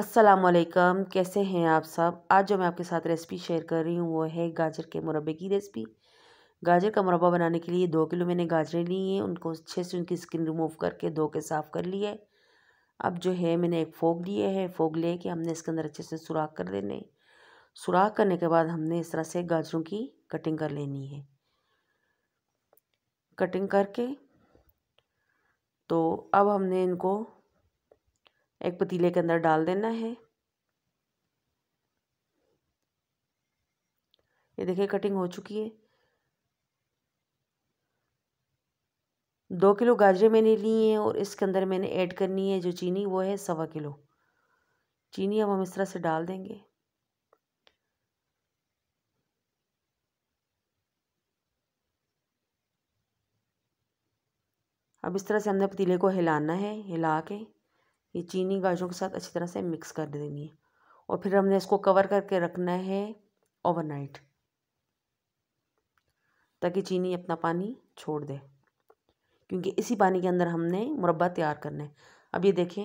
असलम कैसे हैं आप सब आज जो मैं आपके साथ रेसिपी शेयर कर रही हूँ वो है गाजर के मुरबे की रेसिपी गाजर का मुरबा बनाने के लिए दो किलो मैंने गाजरें ली हैं उनको अच्छे से उनकी स्किन रिमूव करके धो के साफ़ कर लिया है अब जो है मैंने एक फ़ोक लिया है फ़ोक ले के हमने इसके अंदर अच्छे से सुराख कर देने सुराख करने के बाद हमने इस तरह से गाजरों की कटिंग कर लेनी है कटिंग करके तो अब हमने इनको एक पतीले के अंदर डाल देना है ये देखिए कटिंग हो चुकी है दो किलो गाजरें मैंने ली हैं और इसके अंदर मैंने ऐड करनी है जो चीनी वो है सवा किलो चीनी अब हम इस तरह से डाल देंगे अब इस तरह से हमने पतीले को हिलाना है हिला के ये चीनी गाजरों के साथ अच्छी तरह से मिक्स कर देनी है और फिर हमने इसको कवर करके रखना है ओवरनाइट ताकि चीनी अपना पानी छोड़ दे क्योंकि इसी पानी के अंदर हमने मुरब्बा तैयार करना है अब ये देखें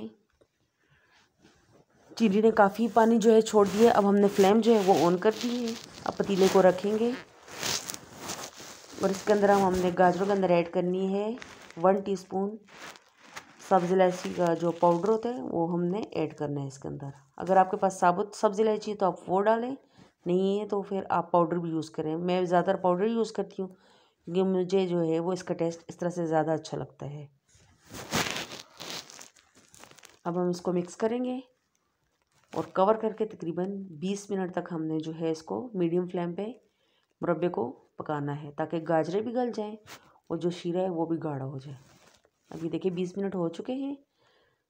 चीनी ने काफ़ी पानी जो है छोड़ दिया अब हमने फ्लेम जो है वो ऑन कर दी है अब पतीले को रखेंगे और इसके अंदर हम हमने गाजरों के अंदर ऐड करनी है वन टीस्पून सब्ज़ इलायची का जो पाउडर होता है वो हमने ऐड करना है इसके अंदर अगर आपके पास साबुत सब्ज़ इलायची है तो आप वो डालें नहीं है तो फिर आप पाउडर भी यूज़ करें मैं ज़्यादातर पाउडर यूज़ करती हूँ क्योंकि मुझे जो है वो इसका टेस्ट इस तरह से ज़्यादा अच्छा लगता है अब हम इसको मिक्स करेंगे और कवर करके तकरीबन 20 मिनट तक हमने जो है इसको मीडियम फ्लेम पे मुरबे को पकाना है ताकि गाजरे भी गल जाएं और जो शीरा है वो भी गाढ़ा हो जाए अब ये देखिए बीस मिनट हो चुके हैं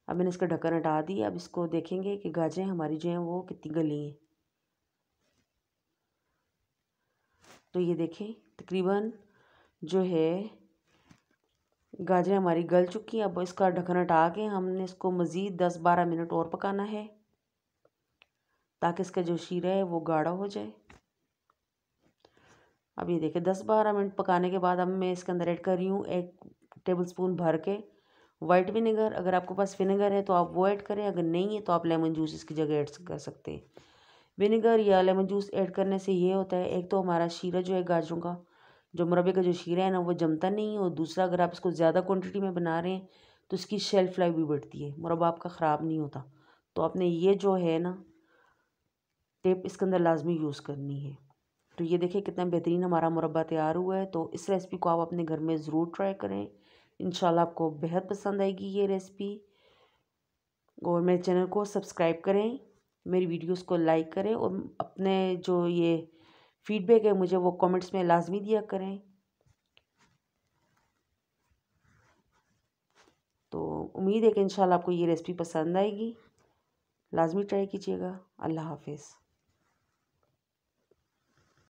अब मैंने इसका ढक्कन हटा दी अब इसको देखेंगे कि गाजरें हमारी जो हैं वो कितनी गली हैं तो ये देखें तकरीबन जो है गाजरें हमारी गल चुकी हैं अब इसका ढक्कन हटा के हमने इसको मज़ीद दस बारह मिनट और पकाना है ताकि इसका जो शीरा है वो गाढ़ा हो जाए अब ये देखें दस बारह मिनट पकाने के बाद अब मैं इसके अंदर ऐड कर रही हूँ एक टेबल स्पून भर के वाइट विनेगर अगर आपके पास विनेगर है तो आप वो ऐड करें अगर नहीं है तो आप लेमन जूस इसकी जगह ऐड कर सकते हैं विनेगर या लेमन जूस ऐड करने से ये होता है एक तो हमारा शीरा जो है गाजरों का जो मुरबे का जो शीरा है ना वो जमता नहीं है और दूसरा अगर आप इसको ज़्यादा क्वान्टिटी में बना रहे हैं तो इसकी शेल्फ लाइफ भी बढ़ती है मुरबा आपका ख़राब नहीं होता तो आपने ये जो है ना टेप इसके अंदर लाजमी यूज़ करनी है तो ये देखिए कितना बेहतरीन हमारा मुरबा तैयार हुआ है तो इस रेसिपी को आप अपने घर में ज़रूर ट्राई करें इनशाला आपको बेहद पसंद आएगी ये रेसिपी और मेरे चैनल को सब्सक्राइब करें मेरी वीडियोस को लाइक करें और अपने जो ये फीडबैक है मुझे वो कमेंट्स में लाजमी दिया करें तो उम्मीद है कि इनशाला आपको ये रेसिपी पसंद आएगी लाजमी ट्राई कीजिएगा अल्लाह हाफिज़